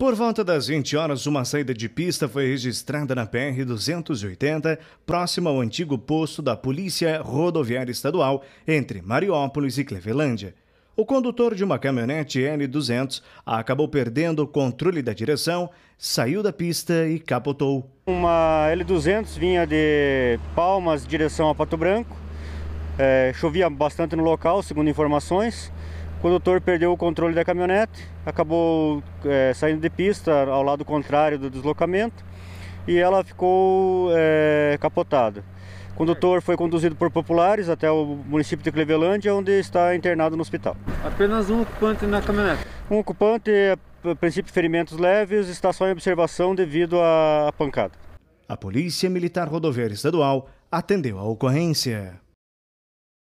Por volta das 20 horas, uma saída de pista foi registrada na PR-280, próxima ao antigo posto da Polícia Rodoviária Estadual, entre Mariópolis e Clevelândia. O condutor de uma caminhonete L200 acabou perdendo o controle da direção, saiu da pista e capotou. Uma L200 vinha de Palmas, direção a Pato Branco. É, chovia bastante no local, segundo informações. O condutor perdeu o controle da caminhonete, acabou é, saindo de pista ao lado contrário do deslocamento e ela ficou é, capotada. O condutor foi conduzido por populares até o município de Clevelândia, onde está internado no hospital. Apenas um ocupante na caminhonete? Um ocupante, é, a princípio ferimentos leves, está só em observação devido à pancada. A Polícia Militar Rodoviária Estadual atendeu a ocorrência.